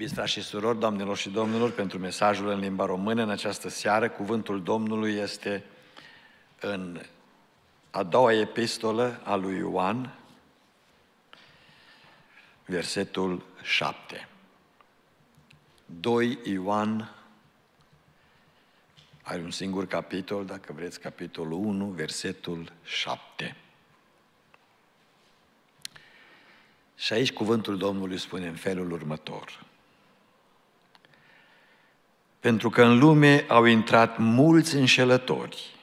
Iubiți frați și surori, doamnelor și domnilor, pentru mesajul în limba română în această seară, cuvântul Domnului este în a doua epistolă a lui Ioan, versetul 7. 2 Ioan, are un singur capitol, dacă vreți, capitolul 1, versetul 7. Și aici cuvântul Domnului spune în felul următor. Pentru că în lume au intrat mulți înșelători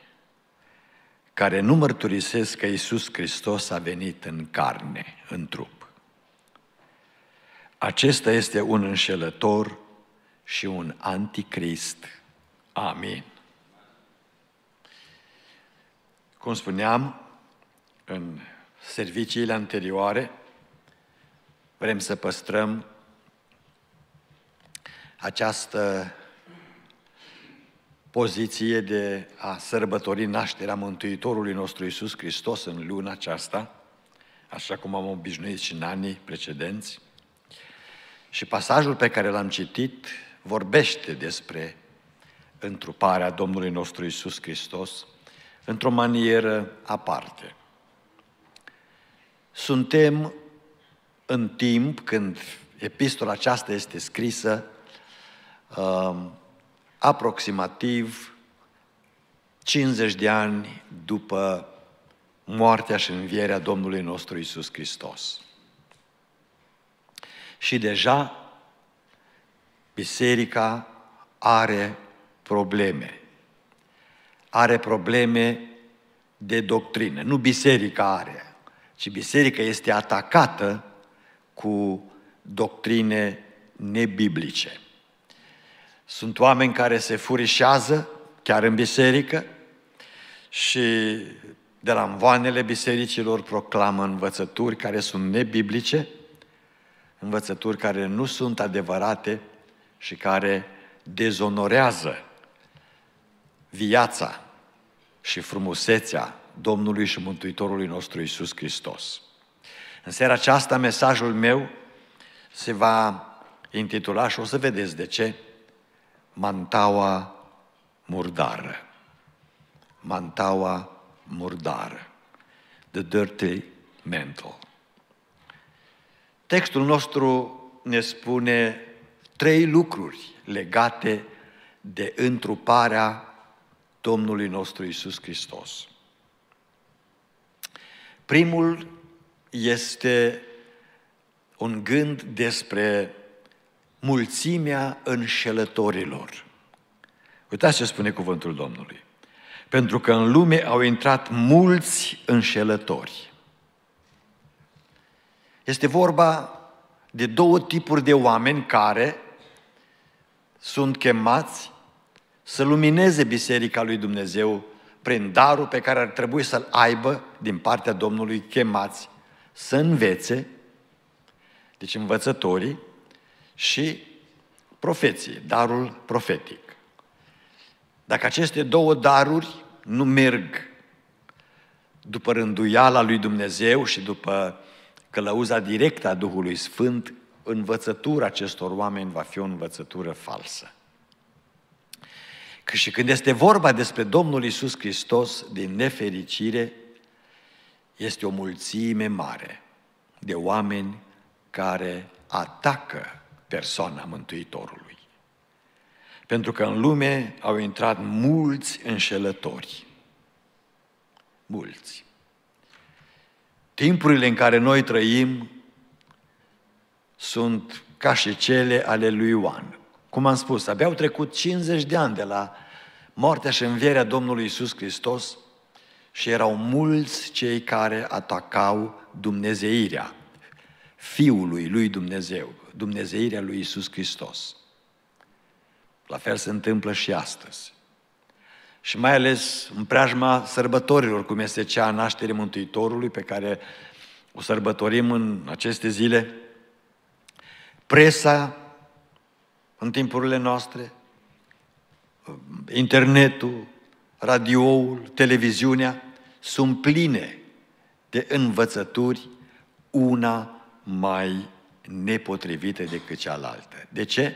care nu mărturisesc că Iisus Hristos a venit în carne, în trup. Acesta este un înșelător și un anticrist. Amin. Cum spuneam în serviciile anterioare, vrem să păstrăm această poziție de a sărbători nașterea Mântuitorului nostru Isus Hristos în luna aceasta, așa cum am obișnuit și în anii precedenți. Și pasajul pe care l-am citit vorbește despre întruparea Domnului nostru Isus Hristos într-o manieră aparte. Suntem în timp când epistola aceasta este scrisă, um, aproximativ 50 de ani după moartea și învierea Domnului nostru Isus Hristos. Și deja biserica are probleme. Are probleme de doctrină. Nu biserica are, ci biserica este atacată cu doctrine nebiblice. Sunt oameni care se furișează, chiar în biserică, și de la învoanele bisericilor proclamă învățături care sunt nebiblice, învățături care nu sunt adevărate și care dezonorează viața și frumusețea Domnului și Mântuitorului nostru Isus Hristos. În seara aceasta mesajul meu se va intitula și o să vedeți de ce mantaua murdară. Mantaua murdară. The dirty mantle. Textul nostru ne spune trei lucruri legate de întruparea Domnului nostru Isus Hristos. Primul este un gând despre mulțimea înșelătorilor. Uitați ce spune cuvântul Domnului. Pentru că în lume au intrat mulți înșelători. Este vorba de două tipuri de oameni care sunt chemați să lumineze Biserica lui Dumnezeu prin darul pe care ar trebui să-l aibă din partea Domnului chemați să învețe, deci învățătorii, și profeție, darul profetic. Dacă aceste două daruri nu merg după rânduiala lui Dumnezeu și după călăuza directă a Duhului Sfânt, învățătura acestor oameni va fi o învățătură falsă. Că și când este vorba despre Domnul Isus Hristos, din nefericire, este o mulțime mare de oameni care atacă persoana Mântuitorului. Pentru că în lume au intrat mulți înșelători. Mulți. Timpurile în care noi trăim sunt ca și cele ale lui Ioan. Cum am spus, abia au trecut 50 de ani de la moartea și învierea Domnului Isus Hristos și erau mulți cei care atacau dumnezeirea Fiului lui Dumnezeu dumnezeirea lui Isus Hristos. La fel se întâmplă și astăzi. Și mai ales în preajma sărbătorilor, cum este cea a nașterii Mântuitorului, pe care o sărbătorim în aceste zile, presa în timpurile noastre, internetul, radioul, televiziunea, sunt pline de învățături una mai nepotrivite decât cealaltă. De ce?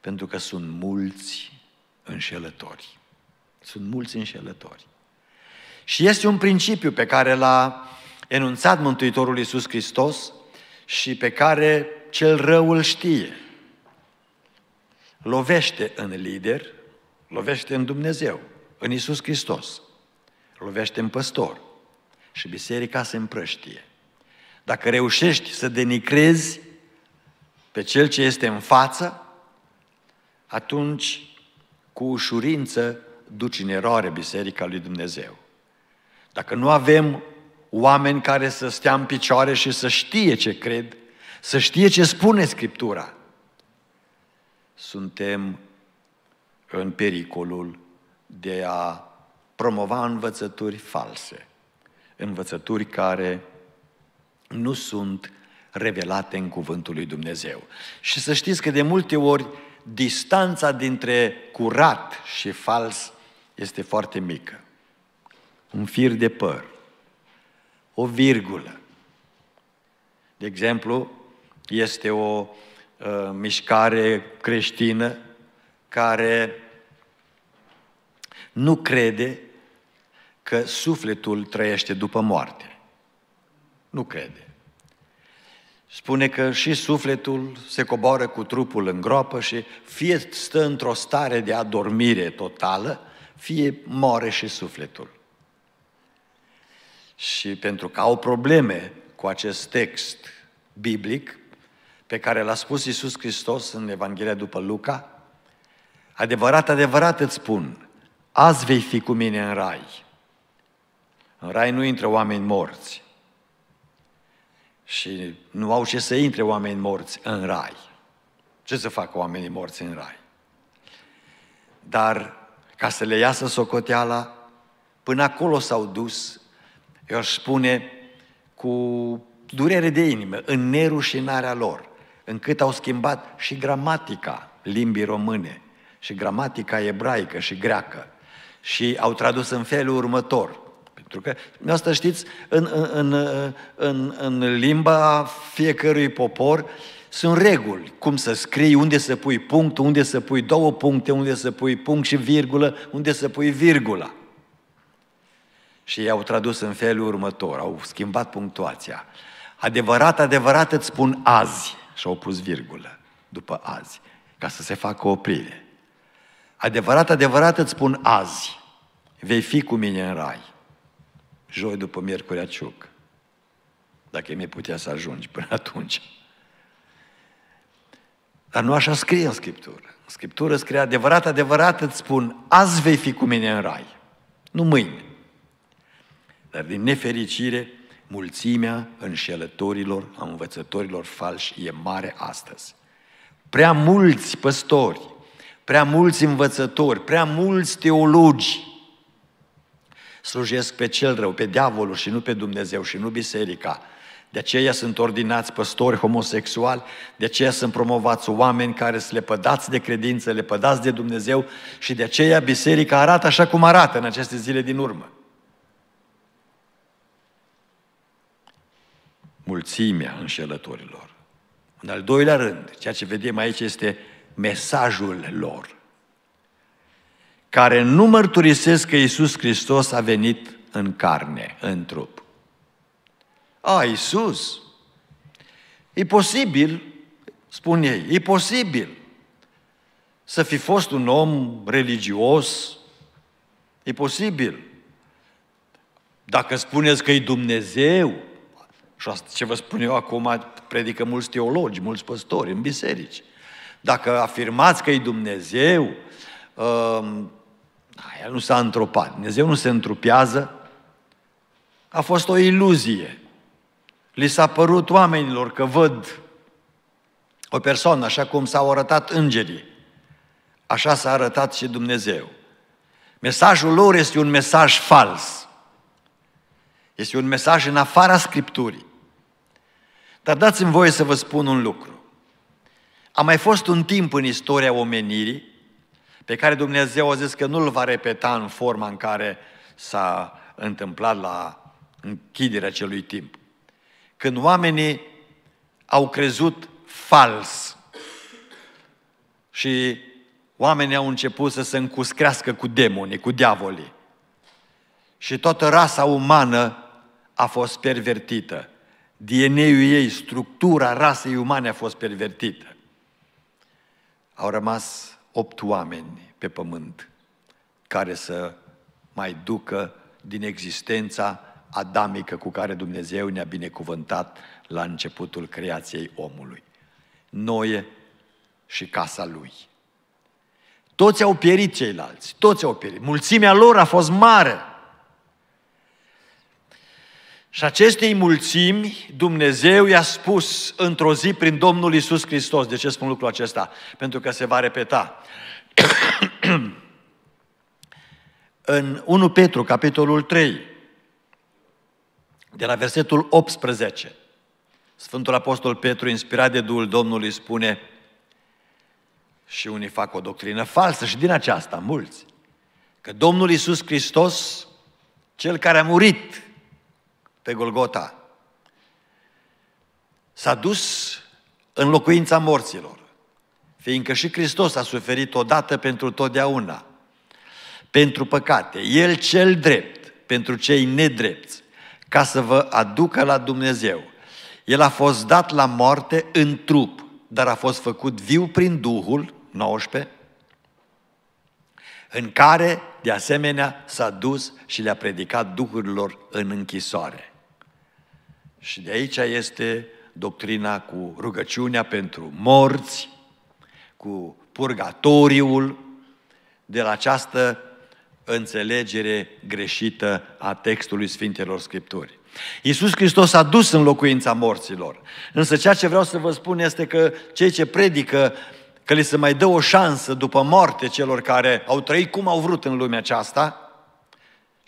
Pentru că sunt mulți înșelători. Sunt mulți înșelători. Și este un principiu pe care l-a enunțat Mântuitorul Iisus Hristos și pe care cel rău îl știe. Lovește în lider, lovește în Dumnezeu, în Iisus Hristos, lovește în păstor și biserica se împrăștie. Dacă reușești să denicrezi pe cel ce este în față, atunci cu ușurință duci în eroare Biserica lui Dumnezeu. Dacă nu avem oameni care să stea în picioare și să știe ce cred, să știe ce spune Scriptura, suntem în pericolul de a promova învățături false, învățături care nu sunt revelate în Cuvântul lui Dumnezeu. Și să știți că de multe ori distanța dintre curat și fals este foarte mică. Un fir de păr, o virgulă. De exemplu, este o uh, mișcare creștină care nu crede că sufletul trăiește după moarte. Nu crede spune că și sufletul se coboară cu trupul în groapă și fie stă într-o stare de adormire totală, fie moare și sufletul. Și pentru că au probleme cu acest text biblic pe care l-a spus Iisus Hristos în Evanghelia după Luca, adevărat, adevărat îți spun, azi vei fi cu mine în rai. În rai nu intră oameni morți, și nu au ce să intre oameni morți în rai. Ce să facă oamenii morți în rai? Dar ca să le iasă socoteala, până acolo s-au dus, eu aș spune, cu durere de inimă, în nerușinarea lor, încât au schimbat și gramatica limbii române, și gramatica ebraică și greacă, și au tradus în felul următor. Pentru că, asta știți, în, în, în, în, în limba fiecărui popor sunt reguli. Cum să scrii, unde să pui punct, unde să pui două puncte, unde să pui punct și virgulă, unde să pui virgula. Și ei au tradus în felul următor, au schimbat punctuația. Adevărat, adevărat îți spun azi. Și au pus virgulă după azi, ca să se facă oprire. Adevărat, adevărat îți spun azi, vei fi cu mine în rai joi după miercurea ciuc. Dacă mi putea să ajungi până atunci. Dar nu așa scrie în Scriptură. În Scriptură scrie adevărat, adevărat îți spun, azi vei fi cu mine în rai, nu mâine. Dar din nefericire, mulțimea înșelătorilor, a învățătorilor falși e mare astăzi. Prea mulți păstori, prea mulți învățători, prea mulți teologi slujesc pe cel rău, pe diavolul și nu pe Dumnezeu și nu biserica. De aceea sunt ordinați păstori homosexuali, de aceea sunt promovați oameni care sunt lepădați de credință, lepădați de Dumnezeu și de aceea biserica arată așa cum arată în aceste zile din urmă. Mulțimea înșelătorilor. În al doilea rând, ceea ce vedem aici este mesajul lor care nu mărturisesc că Iisus Hristos a venit în carne, în trup. A, Iisus! E posibil, spun ei, e posibil să fi fost un om religios, e posibil. Dacă spuneți că e Dumnezeu, și asta ce vă spun eu acum, predică mulți teologi, mulți păstori în biserici. Dacă afirmați că e Dumnezeu, ă, da, el nu s-a întropat. Dumnezeu nu se întrupează. A fost o iluzie. Li s-a părut oamenilor că văd o persoană așa cum s-au arătat îngerii. Așa s-a arătat și Dumnezeu. Mesajul lor este un mesaj fals. Este un mesaj în afara Scripturii. Dar dați-mi voie să vă spun un lucru. A mai fost un timp în istoria omenirii pe care Dumnezeu a zis că nu-l va repeta în forma în care s-a întâmplat la închiderea acelui timp. Când oamenii au crezut fals și oamenii au început să se încuscrească cu demonii, cu diavolii. Și toată rasa umană a fost pervertită. DNA-ul ei, structura rasei umane a fost pervertită. Au rămas opt oameni pe pământ care să mai ducă din existența adamică cu care Dumnezeu ne-a binecuvântat la începutul creației omului. Noe și casa lui. Toți au pierit ceilalți, toți au pierit. Mulțimea lor a fost mare. Și acestei mulțimi Dumnezeu i-a spus într-o zi prin Domnul Isus Hristos. De ce spun lucrul acesta? Pentru că se va repeta. în 1 Petru, capitolul 3, de la versetul 18, Sfântul Apostol Petru, inspirat de Duhul Domnului, spune și unii fac o doctrină falsă și din aceasta, mulți, că Domnul Isus Hristos, Cel care a murit pe Golgota. S-a dus în locuința morților, fiindcă și Hristos a suferit odată pentru totdeauna, pentru păcate, El cel drept, pentru cei nedrepți, ca să vă aducă la Dumnezeu. El a fost dat la moarte în trup, dar a fost făcut viu prin Duhul, 19, în care, de asemenea, s-a dus și le-a predicat duhurilor în închisoare. Și de aici este doctrina cu rugăciunea pentru morți, cu purgatoriul, de la această înțelegere greșită a textului Sfintelor Scripturi. Iisus Hristos a dus în locuința morților. Însă ceea ce vreau să vă spun este că cei ce predică că li se mai dă o șansă după moarte celor care au trăit cum au vrut în lumea aceasta,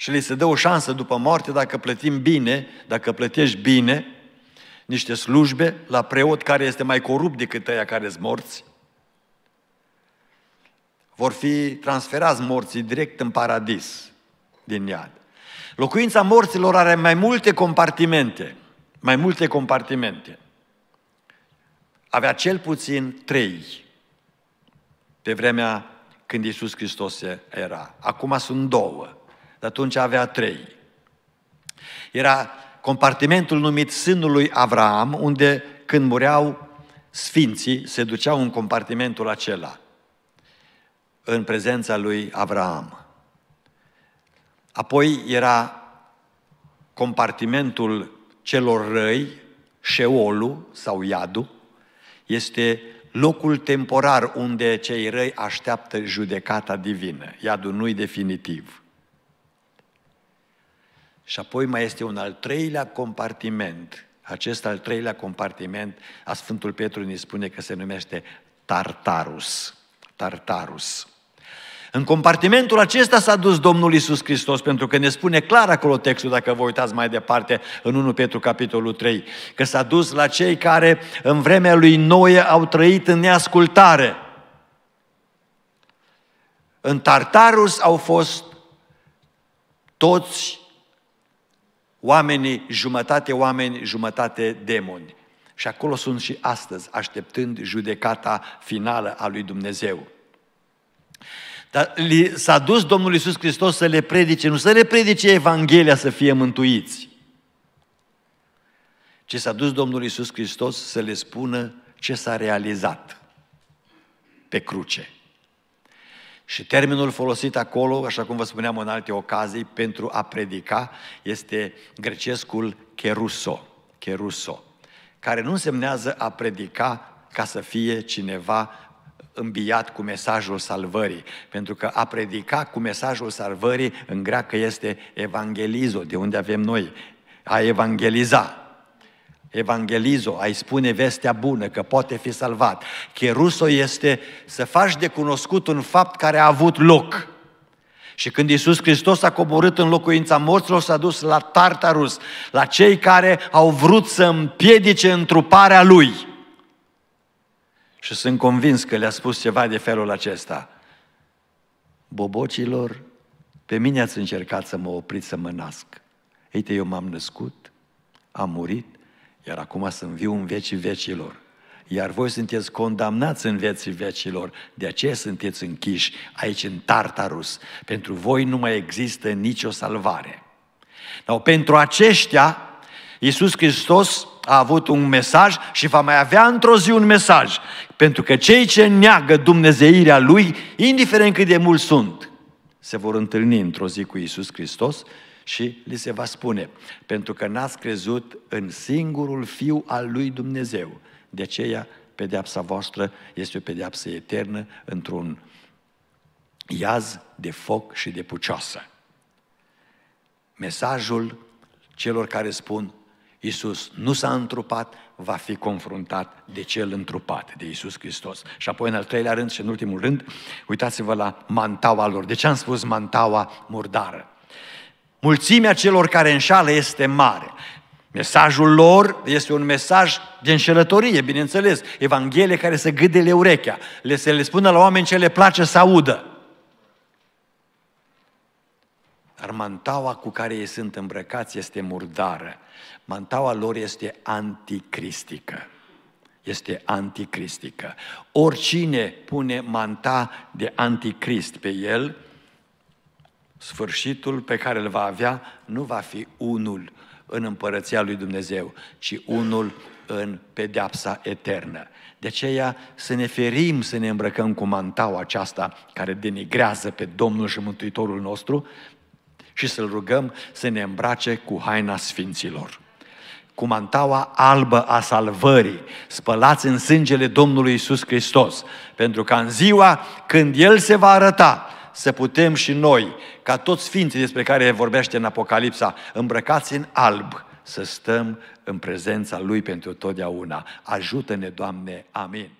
și li se dă o șansă după moarte dacă plătim bine, dacă plătești bine niște slujbe la preot care este mai corupt decât ăia care sunt morți. Vor fi transferați morții direct în paradis din iad. Locuința morților are mai multe compartimente. Mai multe compartimente. Avea cel puțin trei pe vremea când Iisus Hristos era. Acum sunt două de atunci avea trei. Era compartimentul numit Sânul lui Avraam, unde când mureau sfinții, se duceau în compartimentul acela, în prezența lui Avraam. Apoi era compartimentul celor răi, șeolul sau iadul, este locul temporar unde cei răi așteaptă judecata divină. Iadul nu-i definitiv. Și apoi mai este un al treilea compartiment. Acest al treilea compartiment, a Sfântul Petru ne spune că se numește Tartarus. Tartarus. În compartimentul acesta s-a dus Domnul Isus Hristos, pentru că ne spune clar acolo textul, dacă vă uitați mai departe, în 1 Petru capitolul 3, că s-a dus la cei care în vremea lui Noe au trăit în neascultare. În Tartarus au fost toți Oamenii jumătate oameni, jumătate demoni. Și acolo sunt și astăzi, așteptând judecata finală a lui Dumnezeu. Dar s-a dus Domnul Iisus Hristos să le predice, nu să le predice Evanghelia să fie mântuiți, ci s-a dus Domnul Iisus Hristos să le spună ce s-a realizat pe cruce. Și termenul folosit acolo, așa cum vă spuneam în alte ocazii, pentru a predica, este grecescul cheruso, cheruso, care nu însemnează a predica ca să fie cineva îmbiat cu mesajul salvării. Pentru că a predica cu mesajul salvării în greacă este evangelizo, de unde avem noi, a evangeliza. Evangelizo, ai spune vestea bună, că poate fi salvat. Cheruso este să faci de cunoscut un fapt care a avut loc. Și când Iisus Hristos a coborât în locuința morților, s-a dus la Tartarus, la cei care au vrut să împiedice întruparea Lui. Și sunt convins că le-a spus ceva de felul acesta. Bobocilor, pe mine ați încercat să mă opriți să mă nasc. Uite, eu m-am născut, am murit iar acum sunt viu în vecii vecilor. Iar voi sunteți condamnați în vieții vecilor, de aceea sunteți închiși aici în Tartarus. Pentru voi nu mai există nicio salvare. Dar pentru aceștia, Iisus Hristos a avut un mesaj și va mai avea într-o zi un mesaj. Pentru că cei ce neagă dumnezeirea Lui, indiferent cât de mulți sunt, se vor întâlni într-o zi cu Iisus Hristos și li se va spune, pentru că n-ați crezut în singurul Fiu al lui Dumnezeu. De aceea, pedeapsa voastră este o pedeapsă eternă într-un iaz de foc și de pucioasă. Mesajul celor care spun Iisus nu s-a întrupat, va fi confruntat de cel întrupat, de Iisus Hristos. Și apoi în al treilea rând și în ultimul rând, uitați-vă la mantaua lor. De ce am spus mantaua murdară? Mulțimea celor care înșală este mare. Mesajul lor este un mesaj de înșelătorie, bineînțeles. Evanghelie care să gâdele urechea, le se le spună la oameni ce le place să audă. Dar mantaua cu care ei sunt îmbrăcați este murdară. Mantaua lor este anticristică. Este anticristică. Oricine pune manta de anticrist pe el, sfârșitul pe care îl va avea nu va fi unul în împărăția lui Dumnezeu, ci unul în pedeapsa eternă. De aceea să ne ferim să ne îmbrăcăm cu mantaua aceasta care denigrează pe Domnul și Mântuitorul nostru și să-L rugăm să ne îmbrace cu haina Sfinților cu mantaua albă a salvării, spălați în sângele Domnului Isus Hristos, pentru că în ziua când El se va arăta, să putem și noi, ca toți sfinții despre care vorbește în Apocalipsa, îmbrăcați în alb, să stăm în prezența Lui pentru totdeauna. Ajută-ne, Doamne! Amin!